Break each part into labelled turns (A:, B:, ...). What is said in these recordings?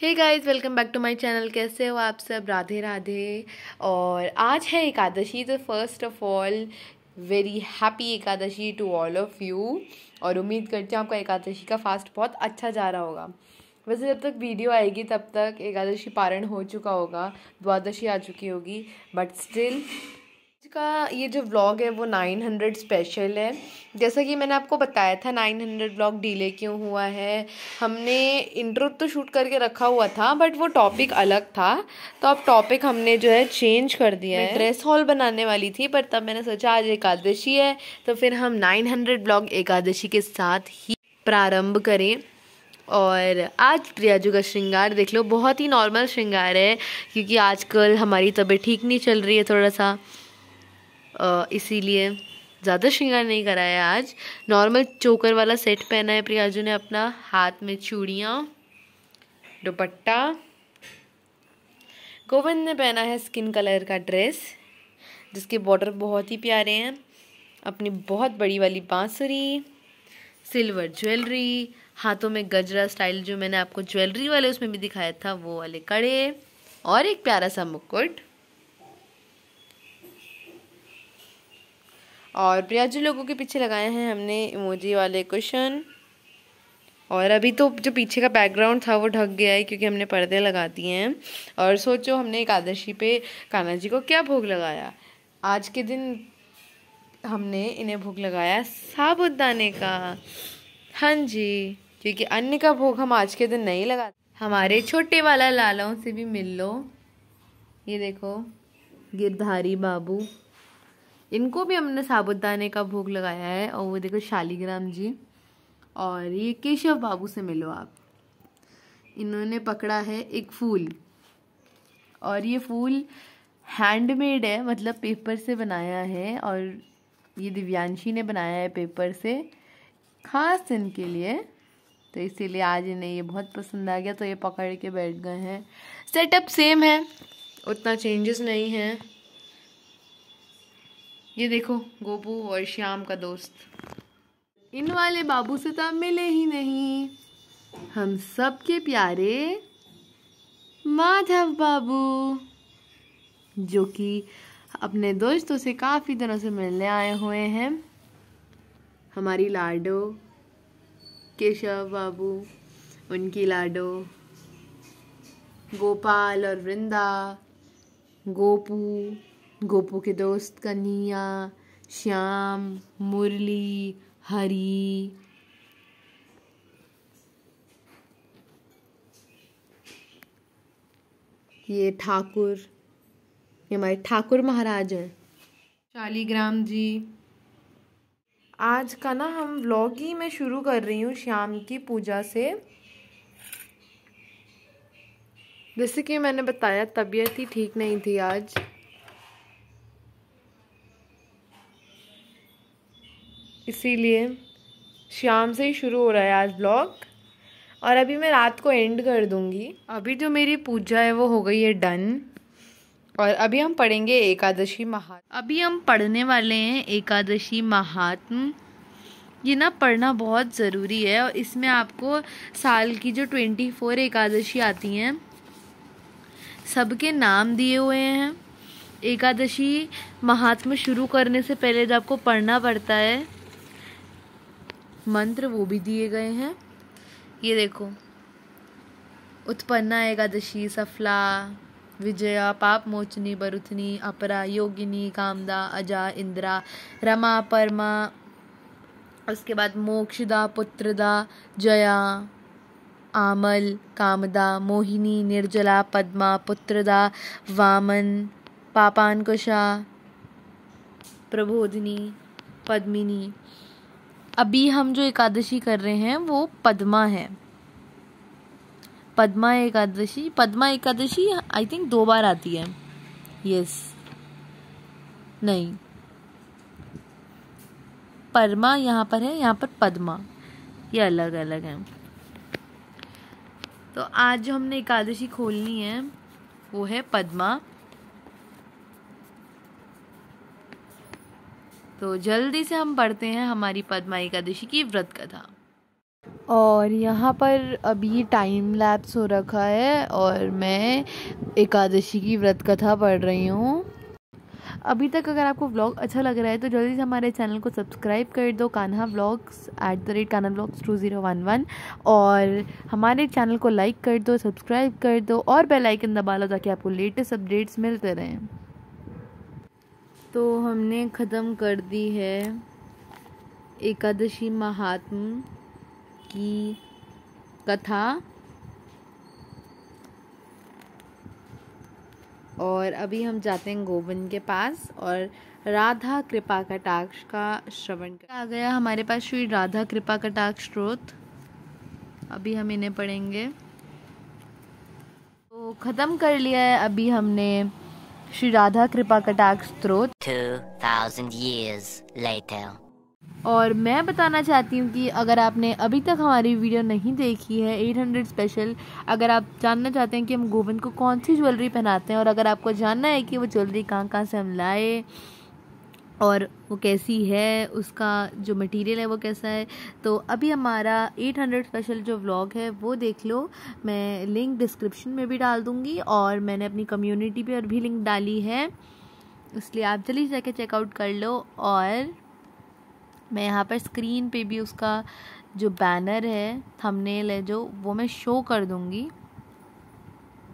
A: hey guys welcome back to my channel कैसे हो आप सब राधे राधे और आज है एकादशी तो first of all very happy Ekadashi to all of you और उम्मीद करती हूँ आपका एकादशी का फास्ट बहुत अच्छा जा रहा होगा वैसे जब तक वीडियो आएगी तब तक एकादशी पारण हो चुका होगा द्वादशी आ चुकी होगी बट स्टिल का ये जो व्लॉग है वो नाइन हंड्रेड स्पेशल है जैसा कि मैंने आपको बताया था नाइन हंड्रेड ब्लॉग डीले क्यों हुआ है हमने इंट्रो तो शूट करके रखा हुआ था बट वो टॉपिक अलग था तो अब टॉपिक हमने जो है चेंज कर दिया है ड्रेस हॉल बनाने वाली थी पर तब मैंने सोचा आज एकादशी है तो फिर हम नाइन हंड्रेड ब्लॉग एकादशी के साथ ही प्रारंभ करें और आज प्रियाजू का श्रृंगार देख लो बहुत ही नॉर्मल श्रृंगार है क्योंकि आजकल हमारी तबीयत ठीक नहीं चल रही है थोड़ा सा इसीलिए ज़्यादा श्रृंगार नहीं कराया आज नॉर्मल चोकर वाला सेट पहना है प्रियाजू ने अपना हाथ में चूड़ियाँ दुपट्टा गोविंद ने पहना है स्किन कलर का ड्रेस जिसके बॉर्डर बहुत ही प्यारे हैं अपनी बहुत बड़ी वाली बांसुरी सिल्वर ज्वेलरी हाथों में गजरा स्टाइल जो मैंने आपको ज्वेलरी वाले उसमें भी दिखाया था वो वाले कड़े और एक प्यारा सा मुकुट और प्रिया जी लोगों के पीछे लगाए हैं हमने इमोजी वाले क्वेश्चन और अभी तो जो पीछे का बैकग्राउंड था वो ढक गया है क्योंकि हमने पर्दे लगा दिए हैं और सोचो हमने एकादशी पे कान्हा जी को क्या भोग लगाया आज के दिन हमने इन्हें भोग लगाया साबुदाने का हाँ जी क्योंकि अन्य का भोग हम आज के दिन नहीं लगाते हमारे छोटे वाला लालाओं से भी मिल लो ये देखो गिरधारी बाबू इनको भी हमने साबुदाने का भोग लगाया है और वो देखो शालीग्राम जी और ये केशव बाबू से मिलो आप इन्होंने पकड़ा है एक फूल और ये फूल हैंडमेड है मतलब पेपर से बनाया है और ये दिव्यांशी ने बनाया है पेपर से खास इनके लिए तो इसीलिए आज इन्हें ये बहुत पसंद आ गया तो ये पकड़ के बैठ गए हैं सेटअप सेम है उतना चेंजेस नहीं है ये देखो गोपू और श्याम का दोस्त इन वाले बाबू से तो आप मिले ही नहीं हम सबके प्यारे माधव बाबू जो कि अपने दोस्तों से काफ़ी दिनों से मिलने आए हुए हैं हमारी लाडो केशव बाबू उनकी लाडो गोपाल और वृंदा गोपू गोपू के दोस्त कन्हैया श्याम मुरली हरी ये ठाकुर ये हमारे ठाकुर महाराज हैं शालीग्राम जी आज का ना हम व्लॉग ही मैं शुरू कर रही हूँ श्याम की पूजा से जैसे कि मैंने बताया तबीयत ही ठीक नहीं थी आज इसीलिए शाम से ही शुरू हो रहा है आज ब्लॉग और अभी मैं रात को एंड कर दूँगी अभी जो मेरी पूजा है वो हो गई है डन और अभी हम पढ़ेंगे एकादशी महात्म अभी हम पढ़ने वाले हैं एकादशी महात्म ये ना पढ़ना बहुत ज़रूरी है और इसमें आपको साल की जो ट्वेंटी फोर एकादशी आती हैं सबके नाम दिए हुए हैं एकादशी महात्मा शुरू करने से पहले जो आपको पढ़ना पड़ता है मंत्र वो भी दिए गए हैं ये देखो उत्पन्ना एकादशी सफला विजया पाप मोचनी बरुथनी अपरा योगिनी कामदा अजा इंद्रा रमा परमा उसके बाद मोक्षदा पुत्रदा जया आमल कामदा मोहिनी निर्जला पद्मा पुत्रदा वामन पापानकुशा प्रबोधिनी पद्मिनी अभी हम जो एकादशी कर रहे हैं वो पद्मा है पद्मा एकादशी पद्मा एकादशी आई थिंक दो बार आती है यस नहीं परमा यहाँ पर है यहाँ पर पद्मा ये अलग अलग है तो आज जो हमने एकादशी खोलनी है वो है पद्मा तो जल्दी से हम पढ़ते हैं हमारी पद्मा एकादशी की व्रत कथा और यहाँ पर अभी टाइम लैप्स हो रखा है और मैं एकादशी की व्रत कथा पढ़ रही हूँ अभी तक अगर आपको व्लॉग अच्छा लग रहा है तो जल्दी से हमारे चैनल को सब्सक्राइब कर दो Kanha vlogs at the rate Kanha vlogs two zero one one और हमारे चैनल को लाइक कर दो सब्सक्राइब कर दो और बेल आइकन दबा लो ताकि आपको लेटेस्ट अपडेट्स मिलते रहें तो हमने ख़त्म कर दी है एकादशी महात्म की कथा और अभी हम जाते हैं गोविंद के पास और राधा कृपा कटाक्ष का श्रवण कर आ गया हमारे पास श्री राधा कृपा कटाक्ष स्रोत अभी हम इन्हें पढ़ेंगे तो ख़त्म कर लिया है अभी हमने श्री राधा कृपा कटाक्ष स्त्रोत और मैं बताना चाहती हूँ कि अगर आपने अभी तक हमारी वीडियो नहीं देखी है 800 स्पेशल अगर आप जानना चाहते हैं कि हम गोविंद को कौन सी ज्वेलरी पहनाते हैं और अगर आपको जानना है कि वो ज्वेलरी कहाँ कहाँ से हम लाए और वो कैसी है उसका जो मटेरियल है वो कैसा है तो अभी हमारा 800 स्पेशल जो व्लॉग है वो देख लो मैं लिंक डिस्क्रिप्शन में भी डाल दूँगी और मैंने अपनी कम्युनिटी पर भी लिंक डाली है इसलिए आप जल्दी जाके चेकआउट कर लो और मैं यहाँ पर स्क्रीन पे भी उसका जो बैनर है थंबनेल है जो वो मैं शो कर दूँगी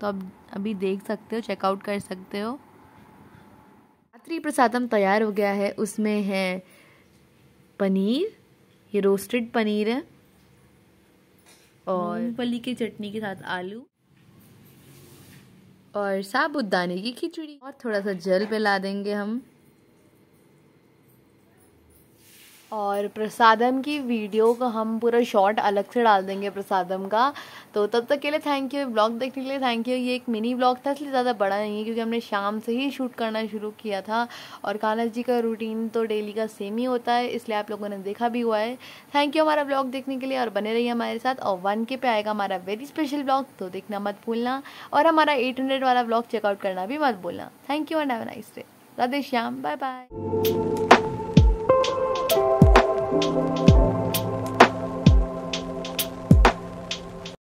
A: तो अब अभी देख सकते हो चेकआउट कर सकते हो रात्रि प्रसादम तैयार हो गया है उसमें है पनीर ये रोस्टेड पनीर है और मूंगफली की चटनी के साथ आलू और साबुत दाने की खिचड़ी और थोड़ा सा जल ला देंगे हम और प्रसादम की वीडियो का हम पूरा शॉर्ट अलग से डाल देंगे प्रसादम का तो तब तक के लिए थैंक यू ब्लॉग देखने के लिए थैंक यू ये एक मिनी ब्लॉग था इसलिए ज़्यादा बड़ा नहीं है क्योंकि हमने शाम से ही शूट करना शुरू किया था और कानस जी का रूटीन तो डेली का सेम ही होता है इसलिए आप लोगों ने देखा भी हुआ है थैंक यू हमारा ब्लॉग देखने के लिए और बने रही हमारे साथ और वन के पे आएगा हमारा वेरी स्पेशल ब्लॉग तो देखना मत भूलना और हमारा एट हंड्रेड वाला ब्लॉग चेकआउट करना भी मत भूलना thank you and have nice day Radhe Shyam bye bye you